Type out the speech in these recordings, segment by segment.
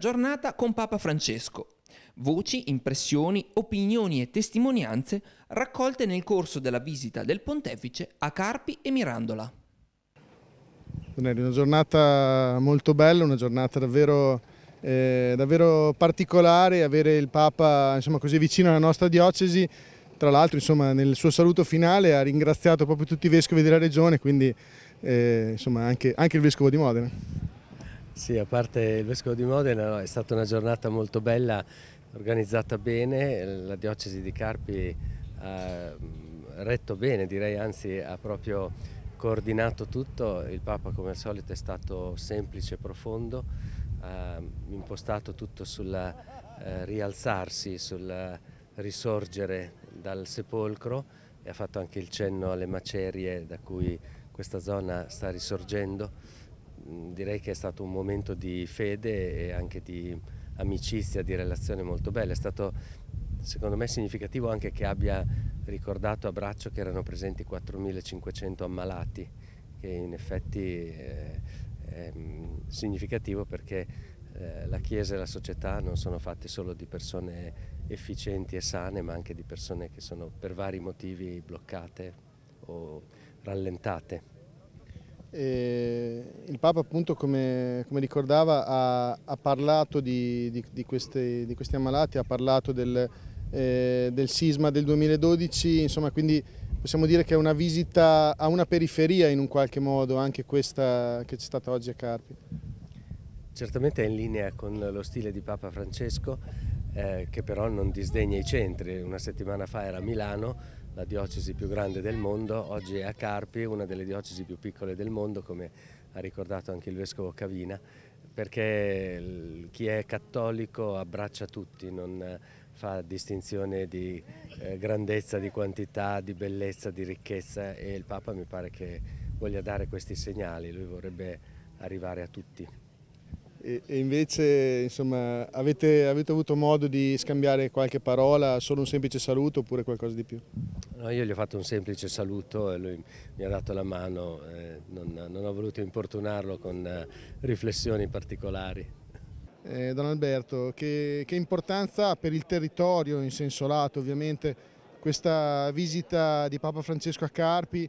giornata con Papa Francesco. Voci, impressioni, opinioni e testimonianze raccolte nel corso della visita del pontefice a Carpi e Mirandola. Una giornata molto bella, una giornata davvero, eh, davvero particolare, avere il Papa insomma, così vicino alla nostra diocesi tra l'altro nel suo saluto finale ha ringraziato proprio tutti i vescovi della regione, quindi eh, insomma, anche, anche il vescovo di Modena. Sì, a parte il Vescovo di Modena, è stata una giornata molto bella, organizzata bene, la diocesi di Carpi ha mm, retto bene, direi anzi ha proprio coordinato tutto, il Papa come al solito è stato semplice e profondo, ha mm, impostato tutto sul eh, rialzarsi, sul risorgere dal sepolcro e ha fatto anche il cenno alle macerie da cui questa zona sta risorgendo direi che è stato un momento di fede e anche di amicizia, di relazione molto bella. È stato secondo me significativo anche che abbia ricordato a braccio che erano presenti 4.500 ammalati, che in effetti eh, è, è significativo perché eh, la Chiesa e la società non sono fatte solo di persone efficienti e sane, ma anche di persone che sono per vari motivi bloccate o rallentate. E il Papa appunto come, come ricordava ha, ha, parlato di, di, di, queste, di, questi ammalati, ha parlato del, eh, del, sisma del 2012, insomma quindi possiamo dire che è una visita a una periferia in un qualche modo, anche questa che c'è stata oggi a Carpi. Certamente è in linea con lo stile di Papa Francesco eh, che però non disdegna i centri, una settimana fa era a Milano la diocesi più grande del mondo, oggi è a Carpi, una delle diocesi più piccole del mondo, come ha ricordato anche il Vescovo Cavina, perché chi è cattolico abbraccia tutti, non fa distinzione di eh, grandezza, di quantità, di bellezza, di ricchezza e il Papa mi pare che voglia dare questi segnali, lui vorrebbe arrivare a tutti. E, e invece insomma, avete, avete, avuto modo di scambiare qualche parola, solo un semplice saluto oppure qualcosa di più? No, io gli ho fatto un semplice saluto e lui mi ha dato la mano, eh, non, non, ho voluto importunarlo con eh, riflessioni particolari. Eh, Don Alberto, che, che importanza ha per il territorio in senso lato ovviamente questa visita di Papa Francesco a Carpi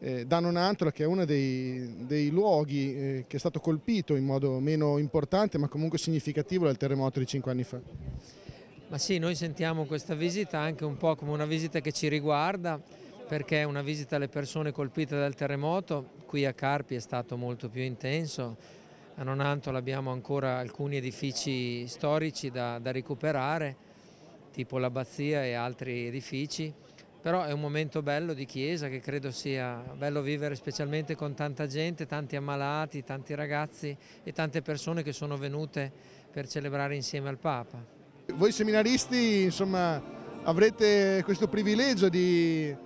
eh, Nonantola che è uno dei, dei luoghi eh, che è stato colpito in modo meno importante ma comunque significativo dal terremoto di cinque anni fa. Ma sì, noi sentiamo questa visita anche un po' come una visita che ci riguarda perché è una visita alle persone colpite dal terremoto, qui a Carpi è stato molto più intenso, a Nonantola abbiamo ancora alcuni edifici storici da, da recuperare, tipo l'abbazia e altri edifici, però è un momento bello di chiesa che credo sia bello vivere specialmente con tanta gente, tanti ammalati, tanti ragazzi e tante persone che sono venute per celebrare insieme al Papa. Voi seminaristi insomma, avrete questo privilegio di,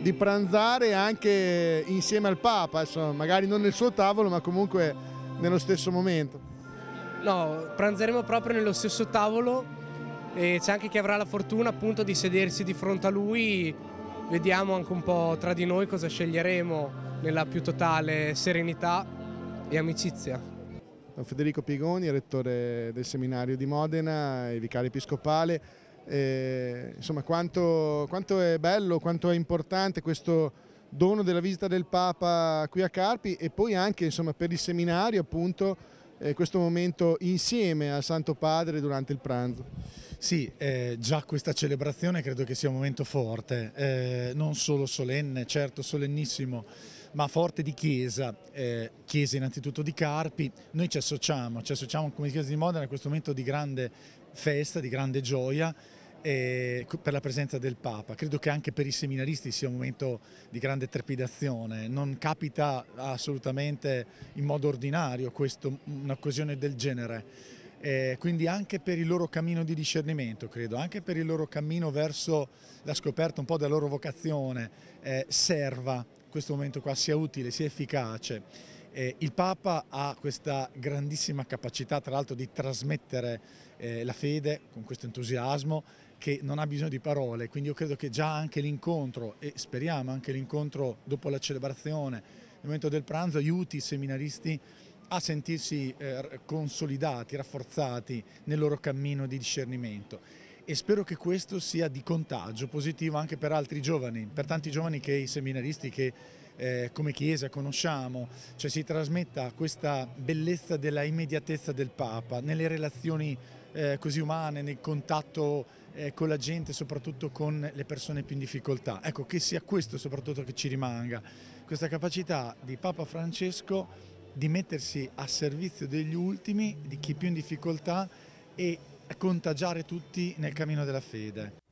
di pranzare anche insieme al Papa, insomma, magari non nel suo tavolo ma comunque nello stesso momento. No, pranzeremo proprio nello stesso tavolo e c'è anche chi avrà la fortuna appunto di sedersi di fronte a lui, vediamo anche un po' tra di noi cosa sceglieremo nella più totale serenità e amicizia. Don Federico Pigoni, rettore del seminario di Modena e vicario episcopale, e, insomma quanto, quanto è bello, quanto è importante questo dono della visita del Papa qui a Carpi e poi anche insomma, per il seminario appunto eh, questo momento insieme al Santo Padre durante il pranzo. Sì, eh, già questa celebrazione credo che sia un momento forte, eh, non solo solenne, certo solennissimo, ma forte di chiesa, eh, chiesa innanzitutto di Carpi, noi ci associamo, ci associamo come chiesa di Modena a questo momento di grande festa, di grande gioia, e per la presenza del Papa. Credo che anche per i seminaristi sia un momento di grande trepidazione, non capita assolutamente in modo ordinario un'occasione del genere. E quindi anche per il loro cammino di discernimento, credo, anche per il loro cammino verso la scoperta un po' della loro vocazione, eh, serva questo momento qua, sia utile, sia efficace. Eh, il Papa ha questa grandissima capacità tra l'altro di trasmettere eh, la fede con questo entusiasmo che non ha bisogno di parole, quindi io credo che già anche l'incontro e speriamo anche l'incontro dopo la celebrazione, nel momento del pranzo, aiuti i seminaristi a sentirsi eh, consolidati, rafforzati nel loro cammino di discernimento e spero che questo sia di contagio positivo anche per altri giovani, per tanti giovani che i seminaristi che eh, come Chiesa conosciamo, cioè si trasmetta questa bellezza della immediatezza del Papa nelle relazioni eh, così umane, nel contatto eh, con la gente, soprattutto con le persone più in difficoltà. Ecco, che sia questo soprattutto che ci rimanga, questa capacità di Papa Francesco di mettersi a servizio degli ultimi, di chi più in difficoltà e contagiare tutti nel cammino della fede.